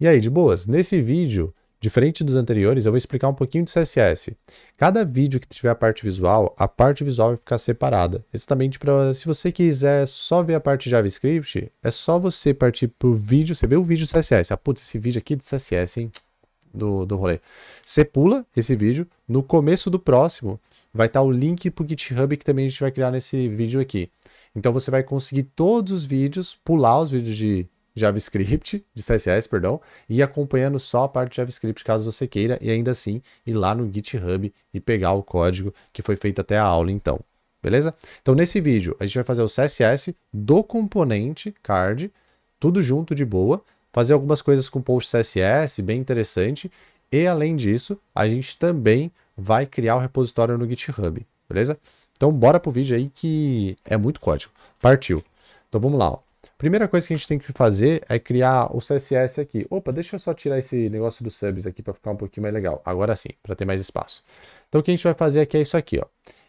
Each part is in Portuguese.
E aí, de boas? Nesse vídeo, diferente dos anteriores, eu vou explicar um pouquinho de CSS. Cada vídeo que tiver a parte visual, a parte visual vai ficar separada. Exatamente para, se você quiser só ver a parte JavaScript, é só você partir para o vídeo, você vê o vídeo CSS. Ah, putz, esse vídeo aqui é de CSS, hein? Do, do rolê. Você pula esse vídeo, no começo do próximo, vai estar tá o link para o GitHub que também a gente vai criar nesse vídeo aqui. Então você vai conseguir todos os vídeos, pular os vídeos de JavaScript, de CSS, perdão, e acompanhando só a parte de JavaScript, caso você queira, e ainda assim ir lá no GitHub e pegar o código que foi feito até a aula então. Beleza? Então, nesse vídeo, a gente vai fazer o CSS do componente card, tudo junto de boa, fazer algumas coisas com post CSS, bem interessante, e além disso, a gente também vai criar o repositório no GitHub, beleza? Então, bora pro vídeo aí que é muito código. Partiu! Então, vamos lá, ó. Primeira coisa que a gente tem que fazer é criar o CSS aqui. Opa, deixa eu só tirar esse negócio dos subs aqui para ficar um pouquinho mais legal. Agora sim, para ter mais espaço. Então o que a gente vai fazer aqui é isso aqui, ó.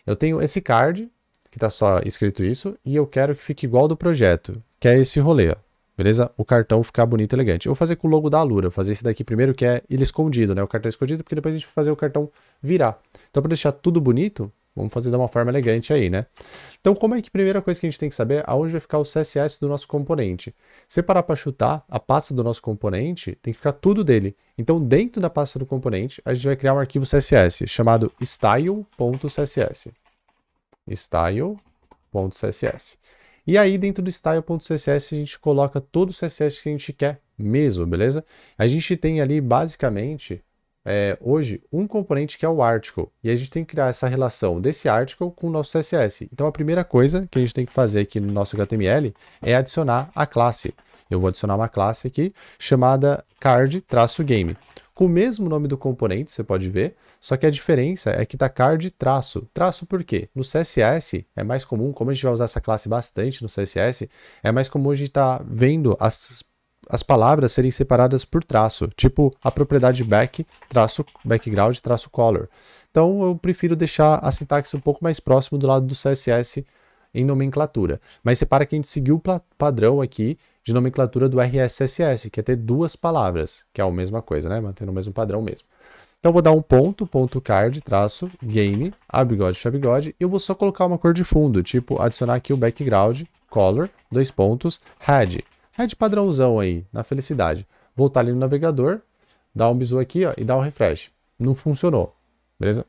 Eu tenho esse card, que está só escrito isso, e eu quero que fique igual do projeto, que é esse rolê, ó. Beleza? O cartão ficar bonito e elegante. Eu vou fazer com o logo da Alura, vou fazer esse daqui primeiro, que é ele escondido, né? O cartão escondido, porque depois a gente vai fazer o cartão virar. Então, para deixar tudo bonito, Vamos fazer de uma forma elegante aí, né? Então, como é que a primeira coisa que a gente tem que saber é aonde vai ficar o CSS do nosso componente. Se parar para chutar, a pasta do nosso componente tem que ficar tudo dele. Então, dentro da pasta do componente, a gente vai criar um arquivo CSS chamado style.css. style.css. E aí, dentro do style.css, a gente coloca todo o CSS que a gente quer mesmo, beleza? A gente tem ali, basicamente, é, hoje um componente que é o article. E a gente tem que criar essa relação desse article com o nosso CSS. Então a primeira coisa que a gente tem que fazer aqui no nosso HTML é adicionar a classe. Eu vou adicionar uma classe aqui chamada card-game. Com o mesmo nome do componente, você pode ver, só que a diferença é que tá card traço. Traço por quê? No CSS é mais comum, como a gente vai usar essa classe bastante no CSS, é mais comum a gente estar tá vendo as as palavras serem separadas por traço, tipo a propriedade back, traço background, traço color. Então eu prefiro deixar a sintaxe um pouco mais próximo do lado do CSS em nomenclatura. Mas separa que a gente seguiu o padrão aqui de nomenclatura do RSSS, que é ter duas palavras, que é a mesma coisa, né? Mantendo o mesmo padrão mesmo. Então vou dar um ponto, ponto card, traço, game, abigode, fabigode, e eu vou só colocar uma cor de fundo, tipo adicionar aqui o background, color, dois pontos, head. Red é padrãozão aí, na felicidade. Voltar ali no navegador, dar um bisu aqui ó, e dar um refresh. Não funcionou, beleza?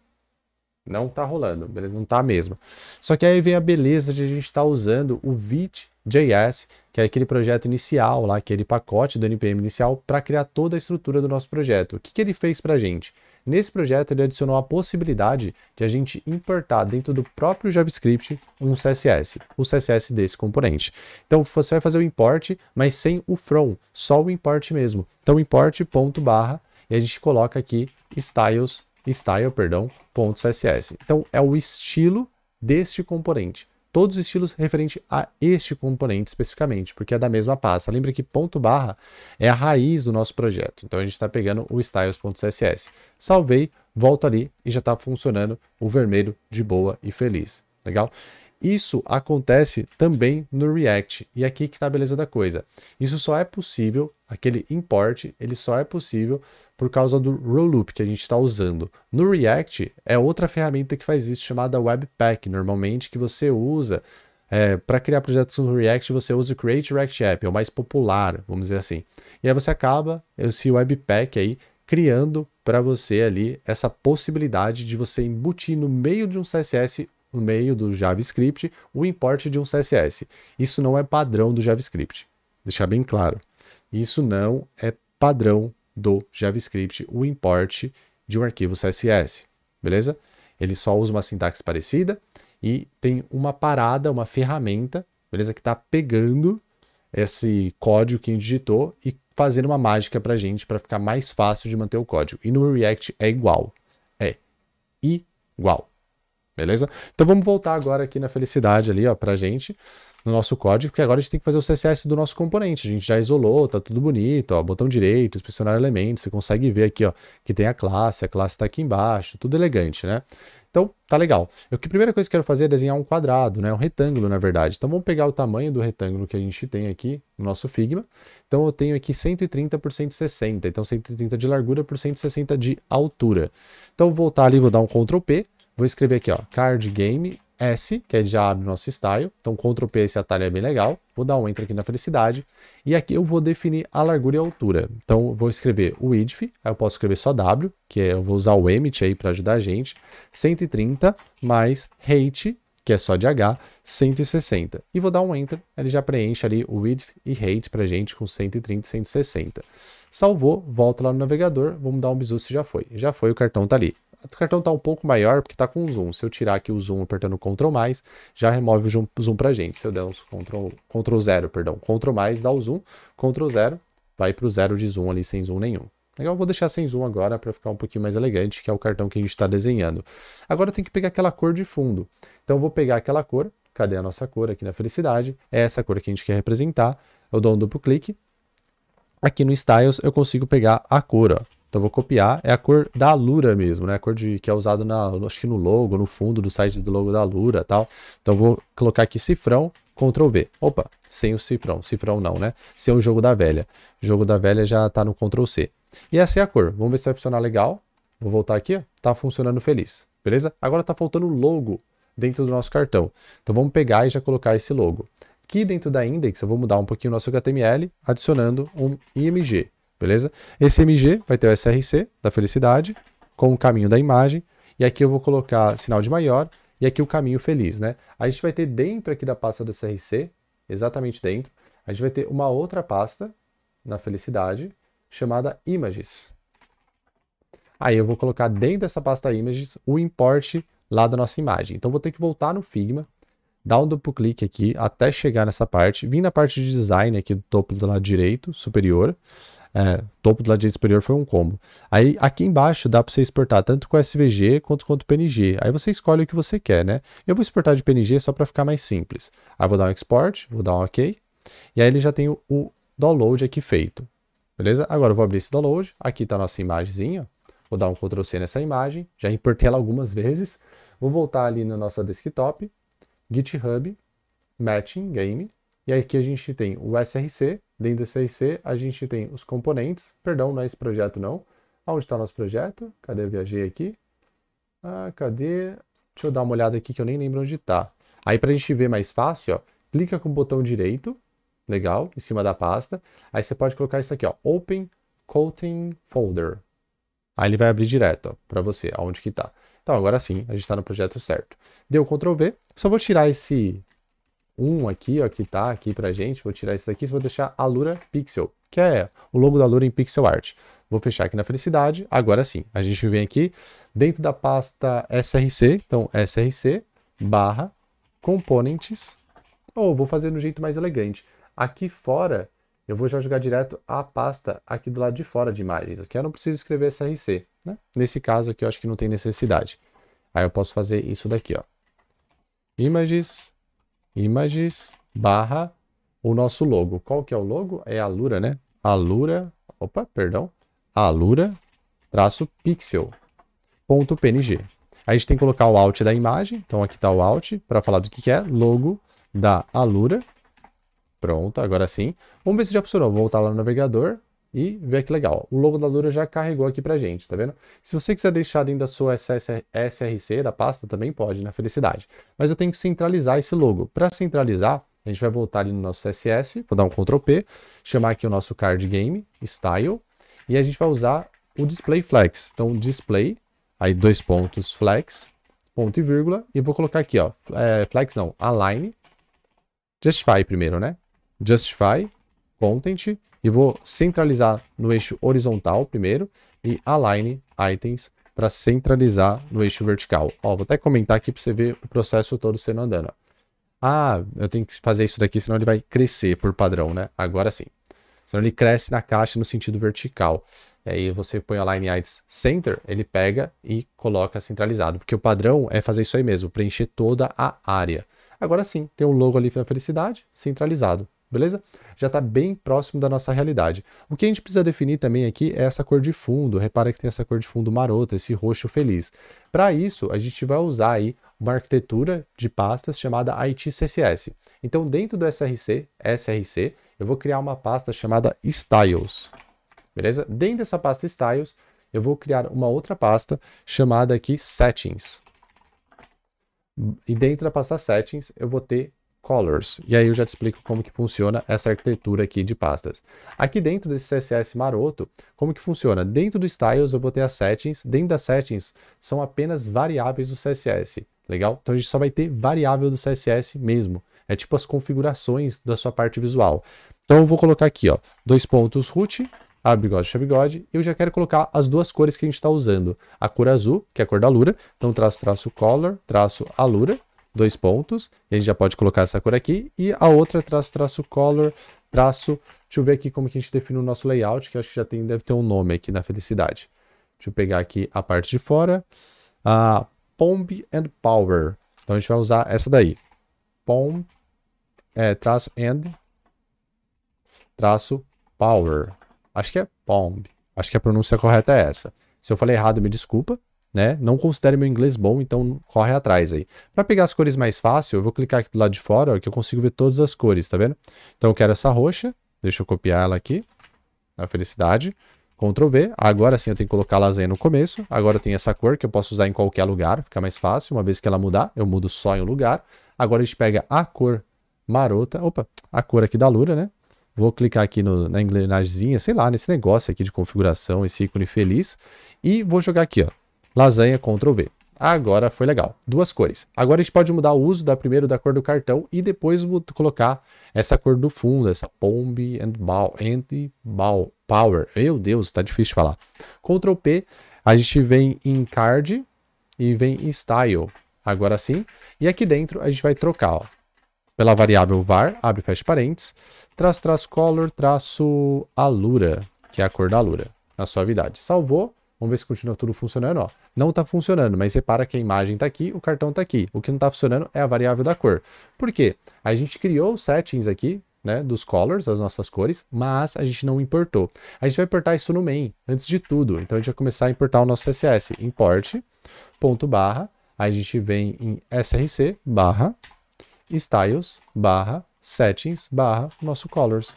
Não tá rolando, beleza? Não tá mesmo. Só que aí vem a beleza de a gente estar tá usando o Vit.js, que é aquele projeto inicial lá, aquele pacote do NPM inicial, para criar toda a estrutura do nosso projeto. O que, que ele fez para a gente? Nesse projeto, ele adicionou a possibilidade de a gente importar dentro do próprio JavaScript um CSS, o CSS desse componente. Então, você vai fazer o import, mas sem o from, só o import mesmo. Então, import.barra, e a gente coloca aqui styles style, perdão, .css. Então é o estilo deste componente. Todos os estilos referente a este componente especificamente, porque é da mesma pasta. Lembra que ponto barra é a raiz do nosso projeto. Então a gente está pegando o styles.css. Salvei, volto ali e já está funcionando o vermelho de boa e feliz. Legal? Isso acontece também no React. E aqui que está a beleza da coisa. Isso só é possível, aquele import, ele só é possível por causa do Rollup que a gente está usando. No React é outra ferramenta que faz isso, chamada Webpack, normalmente, que você usa é, para criar projetos no React, você usa o Create React App, é o mais popular, vamos dizer assim. E aí você acaba esse Webpack aí criando para você ali essa possibilidade de você embutir no meio de um CSS no meio do JavaScript o import de um CSS. Isso não é padrão do JavaScript. Deixar bem claro. Isso não é padrão do JavaScript o import de um arquivo CSS. Beleza? Ele só usa uma sintaxe parecida e tem uma parada, uma ferramenta, beleza? Que está pegando esse código que a gente digitou e fazendo uma mágica para a gente para ficar mais fácil de manter o código. E no React é igual. É igual. Beleza? Então vamos voltar agora aqui na felicidade ali, ó, pra gente, no nosso código, porque agora a gente tem que fazer o CSS do nosso componente. A gente já isolou, tá tudo bonito, ó, botão direito, inspecionar elementos, você consegue ver aqui, ó, que tem a classe, a classe tá aqui embaixo, tudo elegante, né? Então, tá legal. Eu que a primeira coisa que eu quero fazer é desenhar um quadrado, né? Um retângulo, na verdade. Então, vamos pegar o tamanho do retângulo que a gente tem aqui no nosso Figma. Então, eu tenho aqui 130 por 160. Então, 130 de largura por 160 de altura. Então, vou voltar ali, vou dar um Ctrl P. Vou escrever aqui, ó, card game S, que já é abre o nosso style. Então, Ctrl P, esse atalho é bem legal. Vou dar um Enter aqui na felicidade. E aqui eu vou definir a largura e a altura. Então, vou escrever o width, aí eu posso escrever só W, que é, eu vou usar o emit aí para ajudar a gente. 130 mais height, que é só de H, 160. E vou dar um Enter, ele já preenche ali o width e height para gente com 130 e 160. Salvou, volto lá no navegador, vamos dar um bisu se já foi. Já foi, o cartão tá ali o cartão está um pouco maior porque está com zoom. Se eu tirar aqui o zoom apertando Ctrl+, mais, já remove o zoom, zoom para gente. Se eu der um Ctrl, Ctrl perdão, Ctrl+, mais, dá o zoom, Ctrl zero vai para o zero de zoom ali sem zoom nenhum. Legal, vou deixar sem zoom agora para ficar um pouquinho mais elegante, que é o cartão que a gente está desenhando. Agora eu tenho que pegar aquela cor de fundo. Então eu vou pegar aquela cor, cadê a nossa cor aqui na felicidade? É essa cor que a gente quer representar. Eu dou um duplo clique. Aqui no Styles eu consigo pegar a cor, ó. Então vou copiar. É a cor da Lura mesmo, né? A cor de, que é usado na, acho que no logo, no fundo do site do logo da e tal. Então vou colocar aqui cifrão, Ctrl V. Opa, sem o cifrão. Cifrão não, né? Sem o jogo da velha. O jogo da velha já tá no Ctrl C. E essa é a cor. Vamos ver se vai funcionar legal. Vou voltar aqui, ó. Tá funcionando feliz. Beleza? Agora tá faltando o logo dentro do nosso cartão. Então vamos pegar e já colocar esse logo. Aqui dentro da index eu vou mudar um pouquinho o nosso HTML adicionando um IMG beleza? Esse MG vai ter o SRC da felicidade com o caminho da imagem, e aqui eu vou colocar sinal de maior, e aqui o caminho feliz, né? A gente vai ter dentro aqui da pasta do SRC, exatamente dentro, a gente vai ter uma outra pasta na felicidade chamada images. Aí eu vou colocar dentro dessa pasta images o import lá da nossa imagem. Então vou ter que voltar no Figma, dar um duplo clique aqui até chegar nessa parte, vim na parte de design aqui do topo do lado direito, superior. É, topo do lado direito superior foi um combo. Aí aqui embaixo dá para você exportar tanto com SVG quanto com PNG. Aí você escolhe o que você quer, né? Eu vou exportar de PNG só para ficar mais simples. Aí vou dar um export, vou dar um OK. E aí ele já tem o, o download aqui feito. Beleza? Agora eu vou abrir esse download. Aqui está a nossa imagenzinha. Vou dar um Ctrl C nessa imagem. Já importei ela algumas vezes. Vou voltar ali na nossa desktop. GitHub, Matching Game. E aqui a gente tem o SRC, dentro do SRC a gente tem os componentes, perdão, não é esse projeto não. Onde está o nosso projeto? Cadê? Eu viajei aqui. Ah, cadê? Deixa eu dar uma olhada aqui que eu nem lembro onde está. Aí para a gente ver mais fácil, ó, clica com o botão direito, legal, em cima da pasta. Aí você pode colocar isso aqui, ó, Open Coating Folder. Aí ele vai abrir direto para você, aonde que está. Então agora sim, a gente está no projeto certo. Deu Ctrl V, só vou tirar esse um aqui, ó, que tá aqui pra gente. Vou tirar isso daqui e vou deixar a Lura Pixel, que é o logo da Lura em Pixel Art. Vou fechar aqui na felicidade. Agora sim, a gente vem aqui dentro da pasta SRC. Então, SRC barra componentes. Ou vou fazer do jeito mais elegante. Aqui fora, eu vou já jogar direto a pasta aqui do lado de fora de imagens. Aqui eu não preciso escrever SRC. Né? Nesse caso aqui, eu acho que não tem necessidade. Aí eu posso fazer isso daqui, ó. Images images barra o nosso logo. Qual que é o logo? É a Lura, né? Alura, opa, perdão, alura traço pixel ponto png. A gente tem que colocar o alt da imagem, então aqui está o alt para falar do que, que é logo da Alura. Pronto, agora sim. Vamos ver se já funcionou. Vou voltar lá no navegador, e ver que legal. O logo da Lura já carregou aqui pra gente, tá vendo? Se você quiser deixar dentro da sua SRC, da pasta, também pode, na né, felicidade. Mas eu tenho que centralizar esse logo. Para centralizar, a gente vai voltar ali no nosso CSS, vou dar um Ctrl P, chamar aqui o nosso card game, style, e a gente vai usar o display flex. Então, display, aí dois pontos, flex, ponto e vírgula, e vou colocar aqui, ó, é, flex não, align, justify primeiro, né? Justify, content e vou centralizar no eixo horizontal primeiro e align items para centralizar no eixo vertical. Ó, vou até comentar aqui para você ver o processo todo sendo andando. Ah, eu tenho que fazer isso daqui, senão ele vai crescer por padrão, né? Agora sim. Senão ele cresce na caixa no sentido vertical. aí você põe align items center, ele pega e coloca centralizado. Porque o padrão é fazer isso aí mesmo, preencher toda a área. Agora sim, tem o um logo ali na felicidade, centralizado beleza? Já está bem próximo da nossa realidade. O que a gente precisa definir também aqui é essa cor de fundo. Repara que tem essa cor de fundo marota, esse roxo feliz. Para isso, a gente vai usar aí uma arquitetura de pastas chamada ITCSS. Então, dentro do SRC, SRC, eu vou criar uma pasta chamada Styles, beleza? Dentro dessa pasta Styles, eu vou criar uma outra pasta chamada aqui Settings. E dentro da pasta Settings, eu vou ter colors. E aí eu já te explico como que funciona essa arquitetura aqui de pastas. Aqui dentro desse CSS maroto, como que funciona? Dentro do styles eu vou ter as settings, dentro das settings são apenas variáveis do CSS, legal? Então a gente só vai ter variável do CSS mesmo. É tipo as configurações da sua parte visual. Então eu vou colocar aqui, ó, dois pontos root, a bigode, a bigode, eu já quero colocar as duas cores que a gente está usando. A cor azul, que é a cor da Lura, então traço, traço, color, traço, alura, dois pontos, a gente já pode colocar essa cor aqui, e a outra traço, traço, color, traço, deixa eu ver aqui como que a gente define o nosso layout, que acho que já tem, deve ter um nome aqui na felicidade. Deixa eu pegar aqui a parte de fora, a Pomb and Power, então a gente vai usar essa daí, Pomb, é, traço and, traço Power, acho que é Pomb, acho que a pronúncia correta é essa. Se eu falei errado, me desculpa, né? Não considere meu inglês bom, então corre atrás aí. Para pegar as cores mais fácil, eu vou clicar aqui do lado de fora, ó, que eu consigo ver todas as cores, tá vendo? Então eu quero essa roxa, deixa eu copiar ela aqui, a felicidade. Ctrl V, agora sim eu tenho que colocar a lasanha no começo, agora eu tenho essa cor que eu posso usar em qualquer lugar, fica mais fácil, uma vez que ela mudar, eu mudo só em um lugar. Agora a gente pega a cor marota, opa, a cor aqui da lura, né? Vou clicar aqui no, na engrenagem, sei lá, nesse negócio aqui de configuração, esse ícone feliz, e vou jogar aqui, ó, Lasanha, Ctrl V. Agora foi legal. Duas cores. Agora a gente pode mudar o uso da primeiro da cor do cartão e depois colocar essa cor do fundo, essa Pomb and Ball, and ball Power. Meu Deus, tá difícil de falar. Ctrl P, a gente vem em Card e vem em Style. Agora sim. E aqui dentro a gente vai trocar, ó, Pela variável var, abre e fecha parênteses, traço, traço, color, traço, alura, que é a cor da alura, na suavidade. Salvou. Vamos ver se continua tudo funcionando, ó. Não está funcionando, mas repara que a imagem está aqui, o cartão está aqui. O que não está funcionando é a variável da cor. Por quê? A gente criou os settings aqui, né, dos colors, as nossas cores, mas a gente não importou. A gente vai importar isso no main, antes de tudo. Então a gente vai começar a importar o nosso CSS. Import, ponto barra, aí a gente vem em src, barra, styles, barra, settings, barra, nosso colors.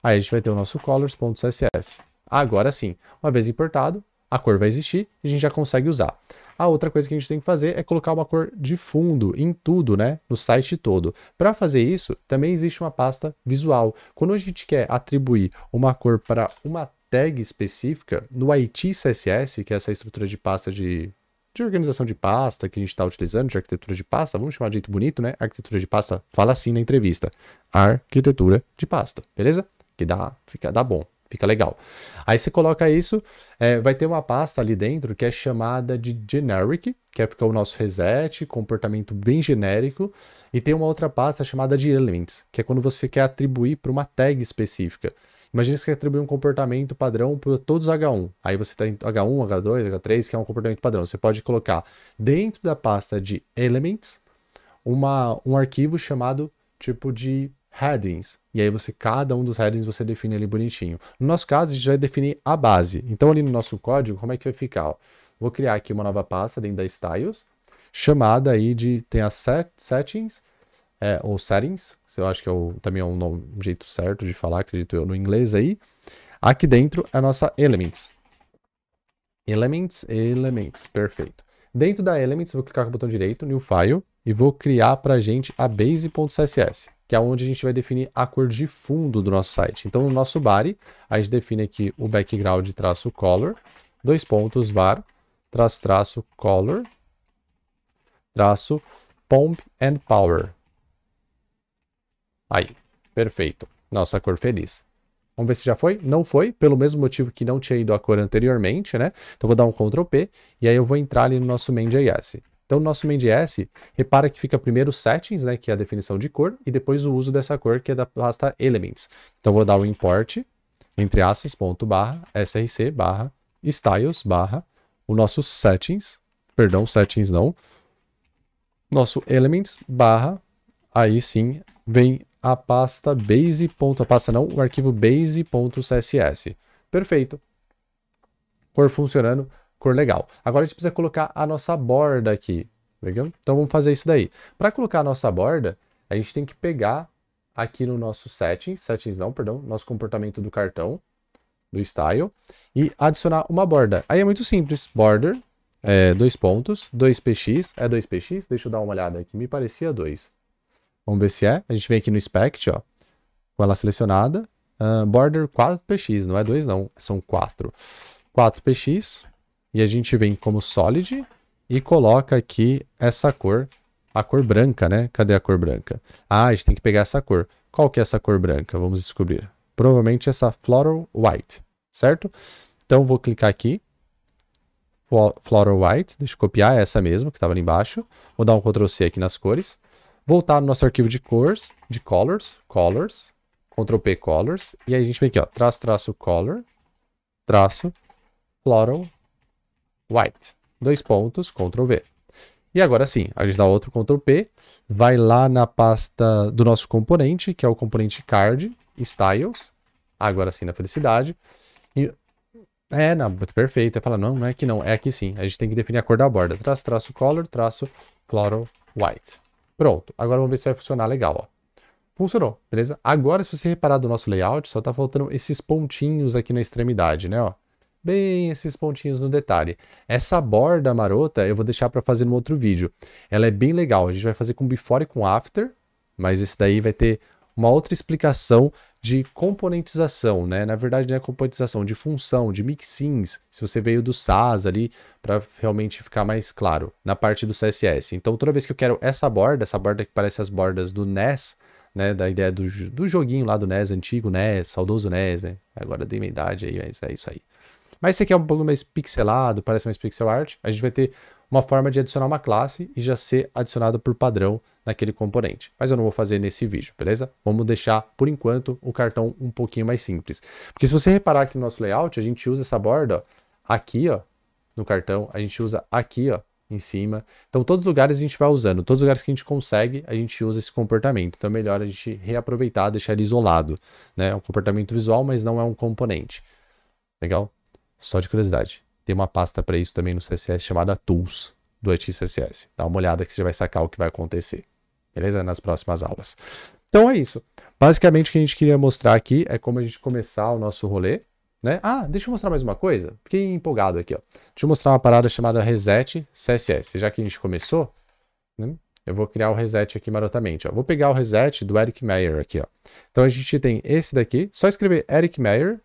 Aí a gente vai ter o nosso colors.css. Agora sim, uma vez importado, a cor vai existir e a gente já consegue usar. A outra coisa que a gente tem que fazer é colocar uma cor de fundo em tudo, né? No site todo. Para fazer isso, também existe uma pasta visual. Quando a gente quer atribuir uma cor para uma tag específica, no IT CSS, que é essa estrutura de pasta de, de organização de pasta que a gente está utilizando, de arquitetura de pasta, vamos chamar de jeito bonito, né? Arquitetura de pasta fala assim na entrevista. Arquitetura de pasta, beleza? Que dá, fica, dá bom. Fica legal. Aí você coloca isso, é, vai ter uma pasta ali dentro que é chamada de generic, que é porque é o nosso reset, comportamento bem genérico, e tem uma outra pasta chamada de elements, que é quando você quer atribuir para uma tag específica. Imagina que você quer atribuir um comportamento padrão para todos os H1. Aí você tem H1, H2, H3, que é um comportamento padrão. Você pode colocar dentro da pasta de elements uma, um arquivo chamado tipo de headings. E aí você, cada um dos headings você define ali bonitinho. No nosso caso, a gente vai definir a base. Então ali no nosso código, como é que vai ficar? Ó? Vou criar aqui uma nova pasta dentro da styles, chamada aí de, tem as set, settings, é, ou settings, se eu acho que é o, também é um, um jeito certo de falar, acredito eu, no inglês aí. Aqui dentro é a nossa elements. Elements, elements, perfeito. Dentro da elements, eu vou clicar com o botão direito, new file, e vou criar pra gente a base.css que é onde a gente vai definir a cor de fundo do nosso site. Então, no nosso body, a gente define aqui o background traço color, dois pontos var, traço traço color, traço pomp and power. Aí, perfeito. Nossa cor feliz. Vamos ver se já foi? Não foi, pelo mesmo motivo que não tinha ido a cor anteriormente, né? Então vou dar um Ctrl P e aí eu vou entrar ali no nosso main.js. Então, no nosso MendS, repara que fica primeiro os settings, né, que é a definição de cor, e depois o uso dessa cor, que é da pasta elements. Então, vou dar o import, entre aspas, ponto, barra, src, barra, styles, barra, o nosso settings, perdão, settings não, nosso elements, barra, aí sim vem a pasta base, ponto, a pasta não, o arquivo base.css. Perfeito. Cor funcionando, cor legal. Agora a gente precisa colocar a nossa borda aqui, legal? Então vamos fazer isso daí. Para colocar a nossa borda, a gente tem que pegar aqui no nosso settings, settings não, perdão, nosso comportamento do cartão, do style, e adicionar uma borda. Aí é muito simples, border, é, dois pontos, 2px, é 2px? Deixa eu dar uma olhada aqui, me parecia 2. Vamos ver se é, a gente vem aqui no inspect, ó, com ela selecionada, uh, border 4px, não é 2 não, são 4. 4px, e a gente vem como solid e coloca aqui essa cor, a cor branca, né? Cadê a cor branca? Ah, a gente tem que pegar essa cor. Qual que é essa cor branca? Vamos descobrir. Provavelmente essa floral white, certo? Então vou clicar aqui, floral white, deixa eu copiar essa mesmo que estava ali embaixo. Vou dar um Ctrl C aqui nas cores. Voltar no nosso arquivo de cores, de colors, colors, Ctrl P colors, e aí a gente vem aqui, ó, traço, traço, color, traço, floral white. Dois pontos, Ctrl V. E agora sim, a gente dá outro Ctrl P, vai lá na pasta do nosso componente, que é o componente card, styles, agora sim na felicidade. E é, na, perfeito. É fala não, não é que não, é aqui sim. A gente tem que definir a cor da borda. Traço, traço, color, traço, floral, white. Pronto. Agora vamos ver se vai funcionar legal, ó. Funcionou, beleza? Agora, se você reparar do nosso layout, só tá faltando esses pontinhos aqui na extremidade, né, ó bem esses pontinhos no detalhe. Essa borda marota eu vou deixar para fazer no outro vídeo. Ela é bem legal, a gente vai fazer com before e com after, mas esse daí vai ter uma outra explicação de componentização, né? Na verdade, não é componentização, de função, de mixins, se você veio do SAS ali, para realmente ficar mais claro na parte do CSS. Então, toda vez que eu quero essa borda, essa borda que parece as bordas do NES, né, da ideia do, do joguinho lá do NES, antigo NES, saudoso NES, né? Agora dei minha idade aí, mas é isso aí. Mas se você quer é um pouco mais pixelado, parece mais pixel art, a gente vai ter uma forma de adicionar uma classe e já ser adicionado por padrão naquele componente. Mas eu não vou fazer nesse vídeo, beleza? Vamos deixar, por enquanto, o cartão um pouquinho mais simples. Porque se você reparar aqui no nosso layout, a gente usa essa borda ó, aqui, ó, no cartão, a gente usa aqui, ó, em cima. Então, todos os lugares a gente vai usando. Todos os lugares que a gente consegue, a gente usa esse comportamento. Então, é melhor a gente reaproveitar, deixar ele isolado. Né? É um comportamento visual, mas não é um componente. Legal? Só de curiosidade. Tem uma pasta para isso também no CSS chamada Tools do CSS. Dá uma olhada que você vai sacar o que vai acontecer. Beleza? Nas próximas aulas. Então é isso. Basicamente o que a gente queria mostrar aqui é como a gente começar o nosso rolê. Né? Ah, deixa eu mostrar mais uma coisa. Fiquei empolgado aqui. Ó. Deixa eu mostrar uma parada chamada Reset CSS. Já que a gente começou, né? eu vou criar o reset aqui marotamente. Ó. Vou pegar o reset do Eric Meyer aqui. Ó. Então a gente tem esse daqui. Só escrever Eric Meyer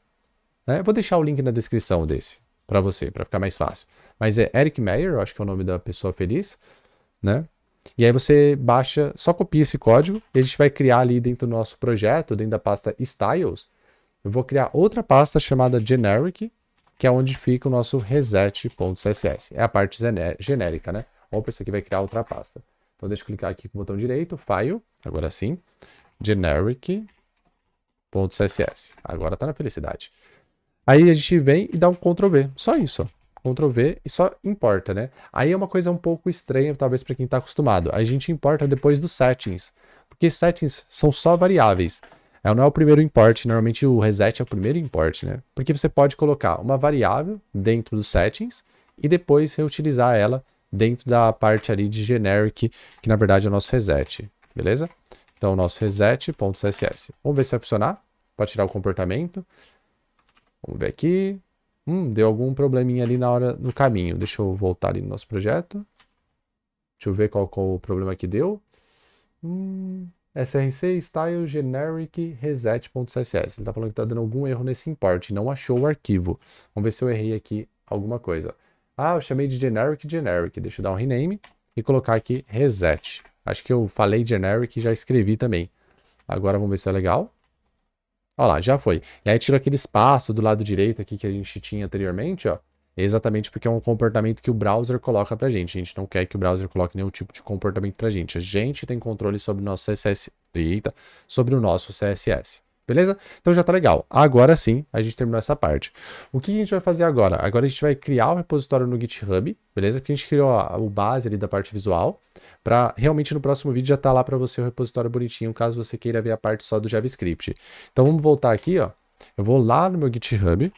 né? Vou deixar o link na descrição desse para você, para ficar mais fácil. Mas é Eric Meyer, eu acho que é o nome da pessoa feliz, né? E aí você baixa, só copia esse código e a gente vai criar ali dentro do nosso projeto, dentro da pasta Styles, eu vou criar outra pasta chamada Generic, que é onde fica o nosso reset.css. É a parte genérica, né? Ou isso aqui vai criar outra pasta. Então deixa eu clicar aqui com o botão direito, File, agora sim, Generic.css. Agora tá na felicidade. Aí a gente vem e dá um Ctrl V. Só isso, ó. Ctrl V e só importa, né? Aí é uma coisa um pouco estranha, talvez para quem está acostumado. A gente importa depois dos settings, porque settings são só variáveis. É, não é o primeiro import, normalmente o reset é o primeiro import, né? Porque você pode colocar uma variável dentro dos settings e depois reutilizar ela dentro da parte ali de generic, que na verdade é o nosso reset, beleza? Então, nosso reset.css. Vamos ver se vai funcionar, para tirar o comportamento. Vamos ver aqui. Hum, deu algum probleminha ali na hora, no caminho. Deixa eu voltar ali no nosso projeto. Deixa eu ver qual, qual o problema que deu. Hum, src style generic reset.css. Ele está falando que está dando algum erro nesse import, não achou o arquivo. Vamos ver se eu errei aqui alguma coisa. Ah, eu chamei de generic generic. Deixa eu dar um rename e colocar aqui reset. Acho que eu falei generic e já escrevi também. Agora vamos ver se é legal. Olha lá, já foi. E aí tira aquele espaço do lado direito aqui que a gente tinha anteriormente, ó. Exatamente porque é um comportamento que o browser coloca pra gente. A gente não quer que o browser coloque nenhum tipo de comportamento pra gente. A gente tem controle sobre o nosso CSS. Eita, sobre o nosso CSS. Beleza? Então já tá legal. Agora sim, a gente terminou essa parte. O que a gente vai fazer agora? Agora a gente vai criar o repositório no GitHub, beleza? Porque a gente criou a, o base ali da parte visual, para realmente no próximo vídeo já tá lá para você o repositório bonitinho, caso você queira ver a parte só do JavaScript. Então vamos voltar aqui, ó. Eu vou lá no meu GitHub,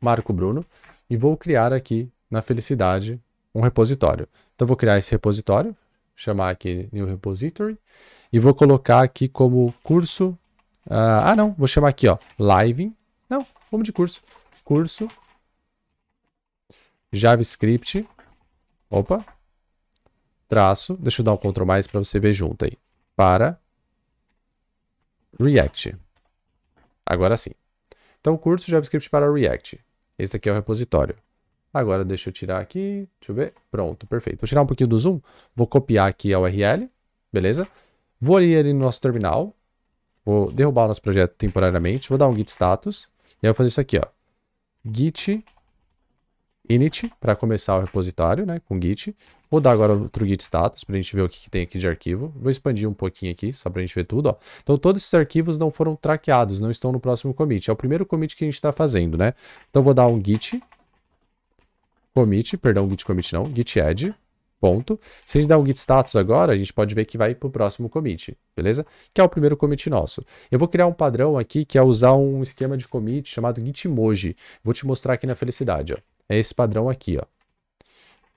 Marco Bruno, e vou criar aqui na felicidade um repositório. Então vou criar esse repositório, chamar aqui New Repository, e vou colocar aqui como curso ah, ah, não. Vou chamar aqui, ó. Live. Não, vamos de curso. Curso. JavaScript. Opa. Traço. Deixa eu dar um Ctrl mais para você ver junto aí. Para. React. Agora sim. Então, curso JavaScript para React. Esse aqui é o repositório. Agora deixa eu tirar aqui. Deixa eu ver. Pronto, perfeito. Vou tirar um pouquinho do zoom. Vou copiar aqui a URL. Beleza? Vou ali, ali no nosso terminal. Vou derrubar o nosso projeto temporariamente. Vou dar um git status. E aí vou fazer isso aqui, ó. Git init para começar o repositório, né, com git. Vou dar agora outro git status para a gente ver o que, que, tem aqui de arquivo. Vou expandir um pouquinho aqui só para a gente ver tudo. Ó. Então todos esses arquivos não foram traqueados, não estão no próximo commit. É o primeiro commit que a gente está fazendo, né? Então vou dar um git commit, perdão, git commit não, git add ponto. Se a gente der um git status agora, a gente pode ver que vai para o próximo commit, beleza? Que é o primeiro commit nosso. Eu vou criar um padrão aqui que é usar um esquema de commit chamado gitmoji. Vou te mostrar aqui na felicidade, ó. É esse padrão aqui, ó.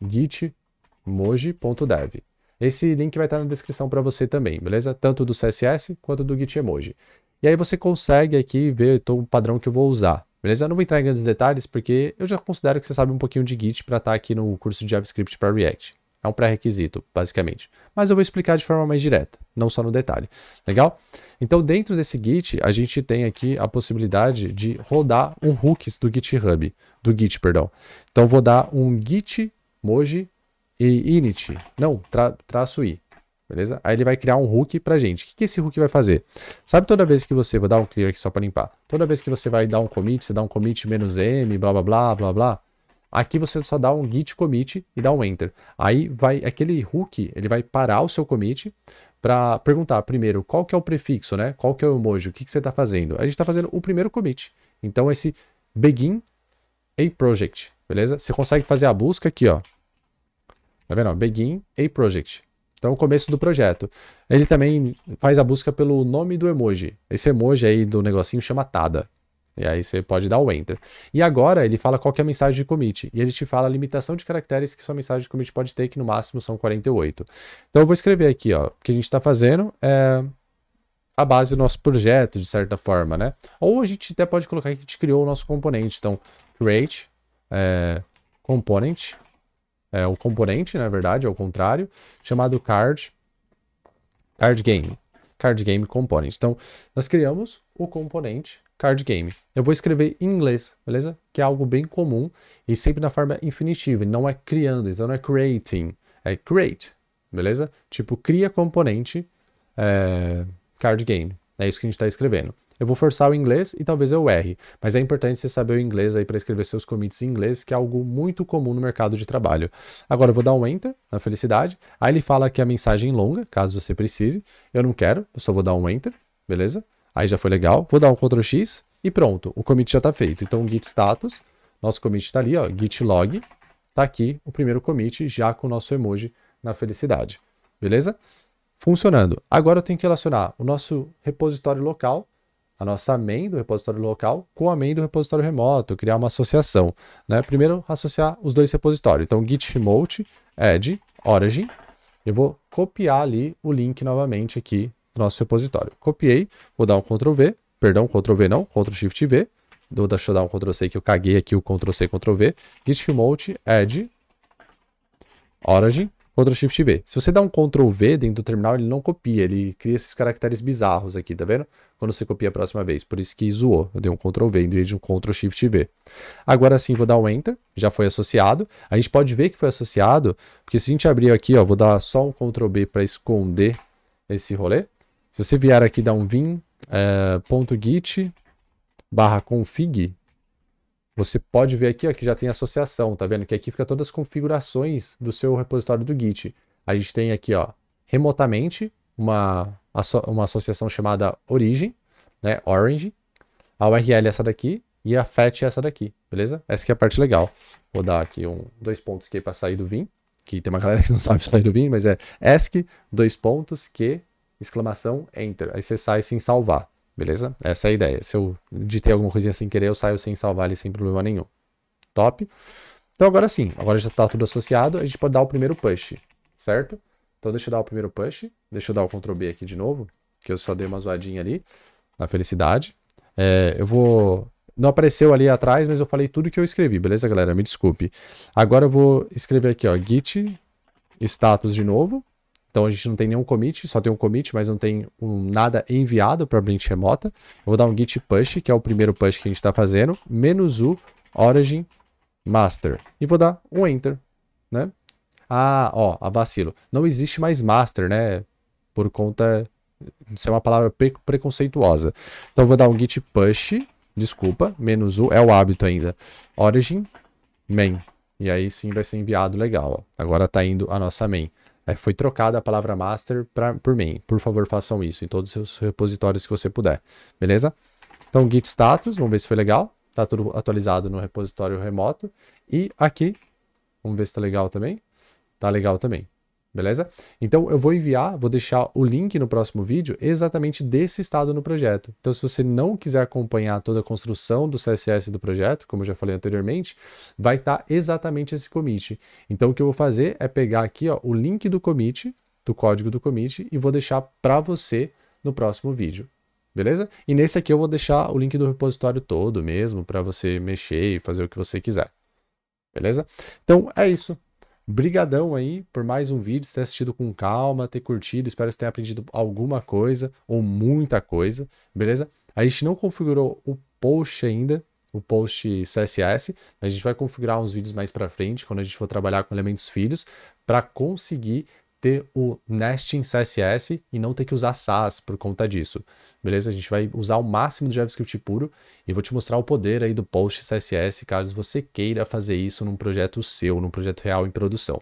gitmoji.dev. Esse link vai estar na descrição para você também, beleza? Tanto do CSS quanto do gitmoji. E aí você consegue aqui ver o padrão que eu vou usar, beleza? Eu não vou entrar em grandes detalhes porque eu já considero que você sabe um pouquinho de Git para estar tá aqui no curso de JavaScript para React, é um pré-requisito, basicamente. Mas eu vou explicar de forma mais direta, não só no detalhe. Legal? Então, dentro desse Git, a gente tem aqui a possibilidade de rodar um hooks do GitHub, do Git, perdão. Então, vou dar um git moji e init, não, tra traço i, beleza? Aí ele vai criar um hook pra gente. O que, que esse hook vai fazer? Sabe toda vez que você, vou dar um clear aqui só para limpar, toda vez que você vai dar um commit, você dá um commit menos m, blá, blá, blá, blá, blá, Aqui você só dá um git commit e dá um enter. Aí vai aquele hook, ele vai parar o seu commit para perguntar primeiro qual que é o prefixo, né? Qual que é o emoji, o que, que você está fazendo. A gente está fazendo o primeiro commit. Então esse begin a project, beleza? Você consegue fazer a busca aqui, ó. Tá vendo? Begin a project. Então, o começo do projeto. Ele também faz a busca pelo nome do emoji. Esse emoji aí do negocinho chama Tada. E aí você pode dar o enter. E agora ele fala qual é a mensagem de commit. E ele te fala a limitação de caracteres que sua mensagem de commit pode ter, que no máximo são 48. Então eu vou escrever aqui, ó. O que a gente está fazendo é a base do nosso projeto, de certa forma, né? Ou a gente até pode colocar que a gente criou o nosso componente. Então, create é, component, é o componente, na verdade, é o contrário, chamado card, card game. Card Game Component. Então, nós criamos o componente Card Game. Eu vou escrever em inglês, beleza? Que é algo bem comum e sempre na forma infinitiva, não é criando, então não é creating, é create, beleza? Tipo, cria componente é, Card Game. É isso que a gente está escrevendo. Eu vou forçar o inglês e talvez eu erre, mas é importante você saber o inglês aí para escrever seus commits em inglês, que é algo muito comum no mercado de trabalho. Agora eu vou dar um enter na felicidade, aí ele fala que a mensagem é longa, caso você precise. Eu não quero, eu só vou dar um enter, beleza? Aí já foi legal. Vou dar um Ctrl X e pronto, o commit já está feito. Então git status, nosso commit está ali, ó, git log, tá aqui o primeiro commit já com o nosso emoji na felicidade, beleza? Funcionando. Agora eu tenho que relacionar o nosso repositório local a nossa main do repositório local com a main do repositório remoto, criar uma associação. Né? Primeiro, associar os dois repositórios. Então, git remote, add, origin. Eu vou copiar ali o link novamente aqui do nosso repositório. Copiei, vou dar um Ctrl V, perdão, Ctrl V não, Ctrl Shift V. Vou deixa eu dar um Ctrl C que eu caguei aqui o Ctrl C, Ctrl V. Git remote, add, origin. Ctrl Shift V. Se você dá um Ctrl V dentro do terminal, ele não copia, ele cria esses caracteres bizarros aqui, tá vendo? Quando você copia a próxima vez, por isso que zoou. Eu dei um Ctrl V em vez de um Ctrl Shift V. Agora sim, vou dar um Enter, já foi associado. A gente pode ver que foi associado, porque se a gente abrir aqui, ó, vou dar só um Ctrl B para esconder esse rolê. Se você vier aqui dar um vim, é, ponto .git barra config, você pode ver aqui ó, que já tem associação, tá vendo? Que aqui fica todas as configurações do seu repositório do Git. A gente tem aqui, ó, remotamente, uma, uma associação chamada origin, né, orange. A URL é essa daqui e a fetch é essa daqui, beleza? Essa que é a parte legal. Vou dar aqui um, dois pontos que para sair do Vim, que tem uma galera que não sabe sair do Vim, mas é ESC, dois pontos, que, exclamação, enter. Aí você sai sem salvar. Beleza? Essa é a ideia. Se eu digitei alguma coisinha sem querer, eu saio sem salvar ali sem problema nenhum. Top? Então agora sim, agora já está tudo associado, a gente pode dar o primeiro push, certo? Então deixa eu dar o primeiro push, deixa eu dar o Ctrl B aqui de novo, que eu só dei uma zoadinha ali, na felicidade. É, eu vou... Não apareceu ali atrás, mas eu falei tudo que eu escrevi, beleza, galera? Me desculpe. Agora eu vou escrever aqui, ó, git status de novo, então a gente não tem nenhum commit, só tem um commit, mas não tem um, nada enviado para a branch remota. Eu vou dar um git push, que é o primeiro push que a gente está fazendo, menos o origin master. E vou dar um enter, né? Ah, ó, a vacilo. Não existe mais master, né? Por conta de ser é uma palavra pre preconceituosa. Então vou dar um git push, desculpa, menos o, é o hábito ainda. Origin main. E aí sim vai ser enviado legal, ó. Agora está indo a nossa main é, foi trocada a palavra master pra, por main. Por favor, façam isso em todos os seus repositórios que você puder, beleza? Então, git status, vamos ver se foi legal. Tá tudo atualizado no repositório remoto. E aqui, vamos ver se tá legal também. Tá legal também beleza? Então eu vou enviar, vou deixar o link no próximo vídeo exatamente desse estado no projeto. Então se você não quiser acompanhar toda a construção do CSS do projeto, como eu já falei anteriormente, vai estar tá exatamente esse commit. Então o que eu vou fazer é pegar aqui ó, o link do commit, do código do commit, e vou deixar para você no próximo vídeo. Beleza? E nesse aqui eu vou deixar o link do repositório todo mesmo, para você mexer e fazer o que você quiser. Beleza? Então é isso. Brigadão aí por mais um vídeo, ter assistido com calma, ter curtido, espero que você tenha aprendido alguma coisa ou muita coisa, beleza? A gente não configurou o post ainda, o post CSS, a gente vai configurar uns vídeos mais para frente, quando a gente for trabalhar com elementos filhos, para conseguir ter o nesting CSS e não ter que usar SAS por conta disso. Beleza? A gente vai usar o máximo do JavaScript puro e vou te mostrar o poder aí do post CSS caso você queira fazer isso num projeto seu, num projeto real em produção.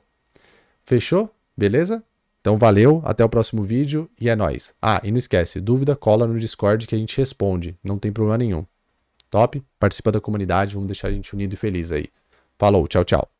Fechou? Beleza? Então valeu, até o próximo vídeo e é nóis. Ah, e não esquece, dúvida cola no Discord que a gente responde, não tem problema nenhum. Top? Participa da comunidade, vamos deixar a gente unido e feliz aí. Falou, tchau, tchau.